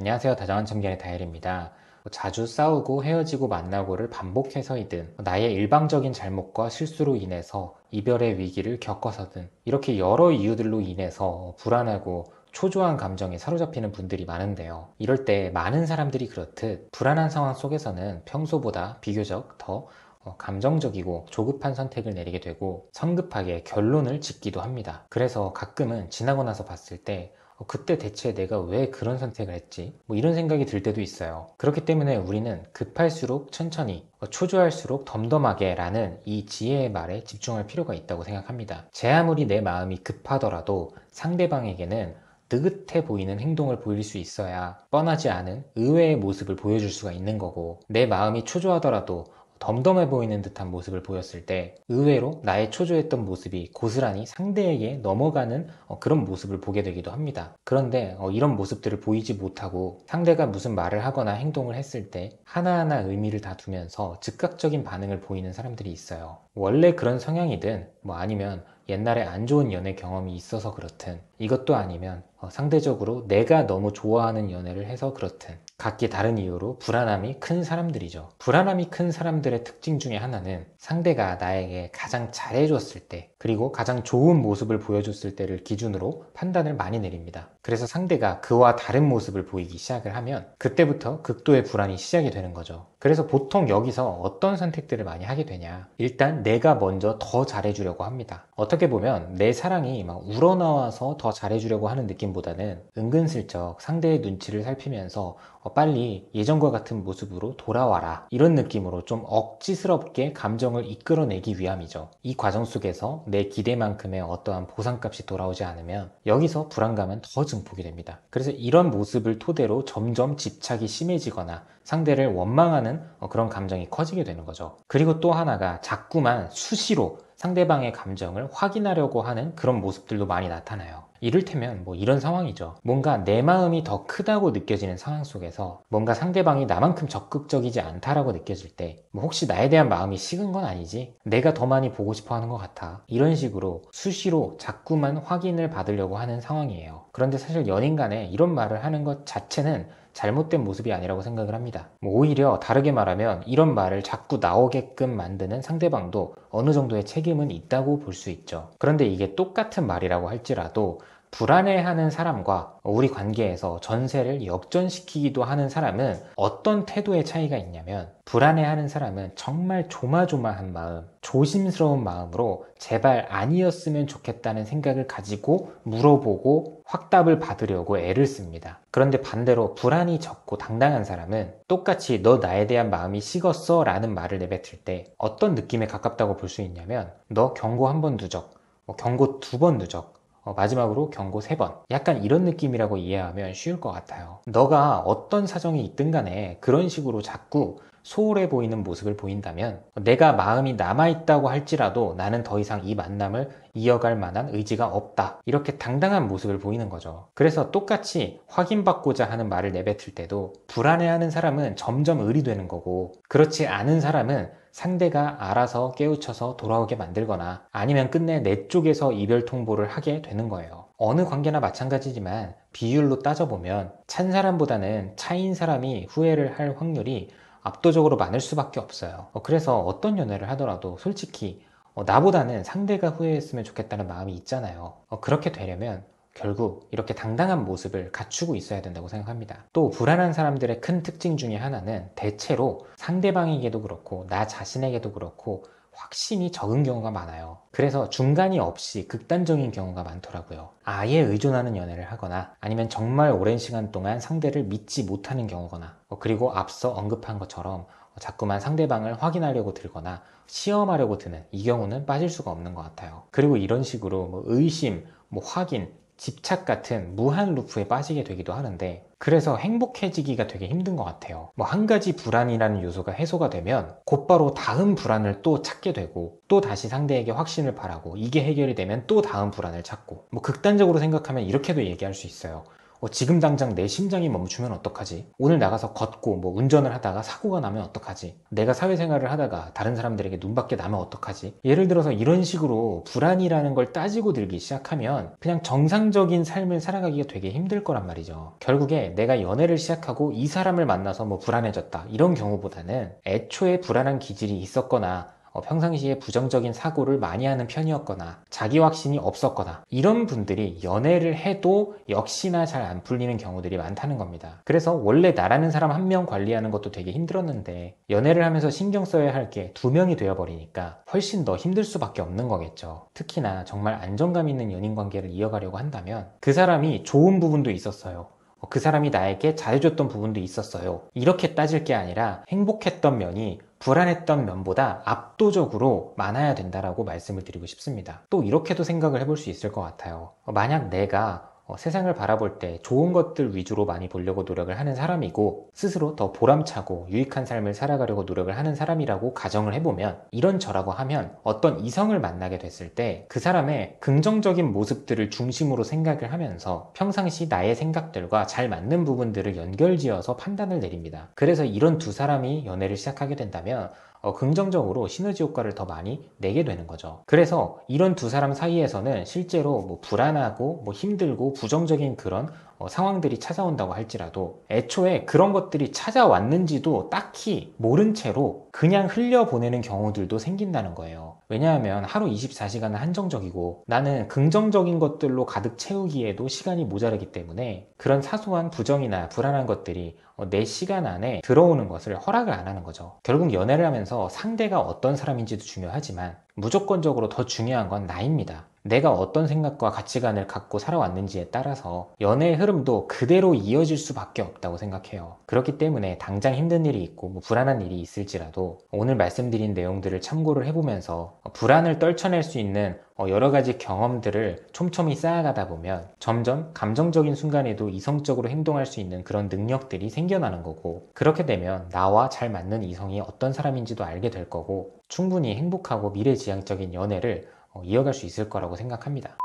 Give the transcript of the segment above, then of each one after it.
안녕하세요. 다정한 청년의 다혜입니다. 자주 싸우고 헤어지고 만나고를 반복해서이든 나의 일방적인 잘못과 실수로 인해서 이별의 위기를 겪어서든 이렇게 여러 이유들로 인해서 불안하고 초조한 감정에 사로잡히는 분들이 많은데요. 이럴 때 많은 사람들이 그렇듯 불안한 상황 속에서는 평소보다 비교적 더 어, 감정적이고 조급한 선택을 내리게 되고 성급하게 결론을 짓기도 합니다. 그래서 가끔은 지나고 나서 봤을 때 어, 그때 대체 내가 왜 그런 선택을 했지? 뭐 이런 생각이 들 때도 있어요. 그렇기 때문에 우리는 급할수록 천천히, 어, 초조할수록 덤덤하게 라는 이 지혜의 말에 집중할 필요가 있다고 생각합니다. 제 아무리 내 마음이 급하더라도 상대방에게는 느긋해 보이는 행동을 보일 수 있어야 뻔하지 않은 의외의 모습을 보여줄 수가 있는 거고 내 마음이 초조하더라도 덤덤해 보이는 듯한 모습을 보였을 때 의외로 나의 초조했던 모습이 고스란히 상대에게 넘어가는 어, 그런 모습을 보게 되기도 합니다. 그런데 어, 이런 모습들을 보이지 못하고 상대가 무슨 말을 하거나 행동을 했을 때 하나하나 의미를 다 두면서 즉각적인 반응을 보이는 사람들이 있어요. 원래 그런 성향이든 뭐 아니면 옛날에 안 좋은 연애 경험이 있어서 그렇든 이것도 아니면 어, 상대적으로 내가 너무 좋아하는 연애를 해서 그렇든 각기 다른 이유로 불안함이 큰 사람들이죠. 불안함이 큰 사람들의 특징 중에 하나는 상대가 나에게 가장 잘해줬을 때 그리고 가장 좋은 모습을 보여줬을 때를 기준으로 판단을 많이 내립니다. 그래서 상대가 그와 다른 모습을 보이기 시작을 하면 그때부터 극도의 불안이 시작이 되는 거죠. 그래서 보통 여기서 어떤 선택들을 많이 하게 되냐. 일단 내가 먼저 더 잘해주려고 합니다. 어떻게 보면 내 사랑이 막 우러나와서 더 잘해주려고 하는 느낌보다는 은근슬쩍 상대의 눈치를 살피면서 어, 빨리 예전과 같은 모습으로 돌아와라 이런 느낌으로 좀 억지스럽게 감정을 이끌어내기 위함이죠. 이 과정 속에서 내 기대만큼의 어떠한 보상값이 돌아오지 않으면 여기서 불안감은 더 증폭이 됩니다. 그래서 이런 모습을 토대로 점점 집착이 심해지거나 상대를 원망하는 어, 그런 감정이 커지게 되는 거죠. 그리고 또 하나가 자꾸만 수시로 상대방의 감정을 확인하려고 하는 그런 모습들도 많이 나타나요. 이를테면 뭐 이런 상황이죠. 뭔가 내 마음이 더 크다고 느껴지는 상황 속에서 뭔가 상대방이 나만큼 적극적이지 않다라고 느껴질 때뭐 혹시 나에 대한 마음이 식은 건 아니지? 내가 더 많이 보고 싶어 하는 것 같아. 이런 식으로 수시로 자꾸만 확인을 받으려고 하는 상황이에요. 그런데 사실 연인 간에 이런 말을 하는 것 자체는 잘못된 모습이 아니라고 생각을 합니다. 뭐 오히려 다르게 말하면 이런 말을 자꾸 나오게끔 만드는 상대방도 어느 정도의 책임은 있다고 볼 수 있죠. 그런데 이게 똑같은 말이라고 할지라도 불안해하는 사람과 우리 관계에서 전세를 역전시키기도 하는 사람은 어떤 태도의 차이가 있냐면 불안해하는 사람은 정말 조마조마한 마음, 조심스러운 마음으로 제발 아니었으면 좋겠다는 생각을 가지고 물어보고 확답을 받으려고 애를 씁니다. 그런데 반대로 불안이 적고 당당한 사람은 똑같이 너 나에 대한 마음이 식었어 라는 말을 내뱉을 때 어떤 느낌에 가깝다고 볼 수 있냐면 너 경고 한 번 누적, 어, 경고 두 번 누적, 어, 마지막으로 경고 3번. 약간 이런 느낌이라고 이해하면 쉬울 것 같아요. 너가 어떤 사정이 있든 간에 그런 식으로 자꾸 소홀해 보이는 모습을 보인다면 내가 마음이 남아있다고 할지라도 나는 더 이상 이 만남을 이어갈 만한 의지가 없다. 이렇게 당당한 모습을 보이는 거죠. 그래서 똑같이 확인받고자 하는 말을 내뱉을 때도 불안해하는 사람은 점점 의리되는 거고 그렇지 않은 사람은 상대가 알아서 깨우쳐서 돌아오게 만들거나 아니면 끝내 내 쪽에서 이별 통보를 하게 되는 거예요. 어느 관계나 마찬가지지만 비율로 따져보면 찬 사람보다는 차인 사람이 후회를 할 확률이 압도적으로 많을 수밖에 없어요. 어, 그래서 어떤 연애를 하더라도 솔직히 어, 나보다는 상대가 후회했으면 좋겠다는 마음이 있잖아요. 어, 그렇게 되려면 결국 이렇게 당당한 모습을 갖추고 있어야 된다고 생각합니다. 또 불안한 사람들의 큰 특징 중에 하나는 대체로 상대방에게도 그렇고 나 자신에게도 그렇고 확신이 적은 경우가 많아요. 그래서 중간이 없이 극단적인 경우가 많더라고요. 아예 의존하는 연애를 하거나 아니면 정말 오랜 시간 동안 상대를 믿지 못하는 경우거나 어, 그리고 앞서 언급한 것처럼 자꾸만 상대방을 확인하려고 들거나 시험하려고 드는 이 경우는 빠질 수가 없는 것 같아요. 그리고 이런 식으로 뭐 의심, 뭐 확인, 집착 같은 무한 루프에 빠지게 되기도 하는데 그래서 행복해지기가 되게 힘든 것 같아요. 뭐 한 가지 불안이라는 요소가 해소가 되면 곧바로 다음 불안을 또 찾게 되고 또 다시 상대에게 확신을 바라고 이게 해결이 되면 또 다음 불안을 찾고 뭐 극단적으로 생각하면 이렇게도 얘기할 수 있어요. 어, 지금 당장 내 심장이 멈추면 어떡하지? 오늘 나가서 걷고 뭐 운전을 하다가 사고가 나면 어떡하지? 내가 사회생활을 하다가 다른 사람들에게 눈밖에 나면 어떡하지? 예를 들어서 이런 식으로 불안이라는 걸 따지고 들기 시작하면 그냥 정상적인 삶을 살아가기가 되게 힘들 거란 말이죠. 결국에 내가 연애를 시작하고 이 사람을 만나서 뭐 불안해졌다 이런 경우보다는 애초에 불안한 기질이 있었거나 어, 평상시에 부정적인 사고를 많이 하는 편이었거나 자기 확신이 없었거나 이런 분들이 연애를 해도 역시나 잘 안 풀리는 경우들이 많다는 겁니다. 그래서 원래 나라는 사람 한 명 관리하는 것도 되게 힘들었는데 연애를 하면서 신경 써야 할 게 두 명이 되어버리니까 훨씬 더 힘들 수밖에 없는 거겠죠. 특히나 정말 안정감 있는 연인 관계를 이어가려고 한다면 그 사람이 좋은 부분도 있었어요. 어, 그 사람이 나에게 잘해줬던 부분도 있었어요. 이렇게 따질 게 아니라 행복했던 면이 불안했던 면보다 압도적으로 많아야 된다라고 말씀을 드리고 싶습니다. 또 이렇게도 생각을 해볼 수 있을 것 같아요. 만약 내가 어, 세상을 바라볼 때 좋은 것들 위주로 많이 보려고 노력을 하는 사람이고 스스로 더 보람차고 유익한 삶을 살아가려고 노력을 하는 사람이라고 가정을 해보면 이런 저라고 하면 어떤 이성을 만나게 됐을 때 그 사람의 긍정적인 모습들을 중심으로 생각을 하면서 평상시 나의 생각들과 잘 맞는 부분들을 연결지어서 판단을 내립니다. 그래서 이런 두 사람이 연애를 시작하게 된다면 어, 긍정적으로 시너지 효과를 더 많이 내게 되는 거죠. 그래서 이런 두 사람 사이에서는 실제로 뭐 불안하고 뭐 힘들고 부정적인 그런 어, 상황들이 찾아온다고 할지라도 애초에 그런 것들이 찾아왔는지도 딱히 모른 채로 그냥 흘려보내는 경우들도 생긴다는 거예요. 왜냐하면 하루 24시간은 한정적이고 나는 긍정적인 것들로 가득 채우기에도 시간이 모자르기 때문에 그런 사소한 부정이나 불안한 것들이 어, 내 시간 안에 들어오는 것을 허락을 안 하는 거죠. 결국 연애를 하면서 상대가 어떤 사람인지도 중요하지만 무조건적으로 더 중요한 건 나입니다. 내가 어떤 생각과 가치관을 갖고 살아왔는지에 따라서 연애의 흐름도 그대로 이어질 수밖에 없다고 생각해요. 그렇기 때문에 당장 힘든 일이 있고 뭐 불안한 일이 있을지라도 오늘 말씀드린 내용들을 참고를 해보면서 불안을 떨쳐낼 수 있는 어, 여러 가지 경험들을 촘촘히 쌓아가다 보면 점점 감정적인 순간에도 이성적으로 행동할 수 있는 그런 능력들이 생겨나는 거고 그렇게 되면 나와 잘 맞는 이성이 어떤 사람인지도 알게 될 거고 충분히 행복하고 미래지향적인 연애를 어, 이어갈 수 있을 거라고 생각합니다.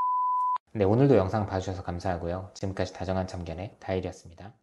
네, 오늘도 영상 봐주셔서 감사하고요. 지금까지 다정한 참견의 다일이었습니다.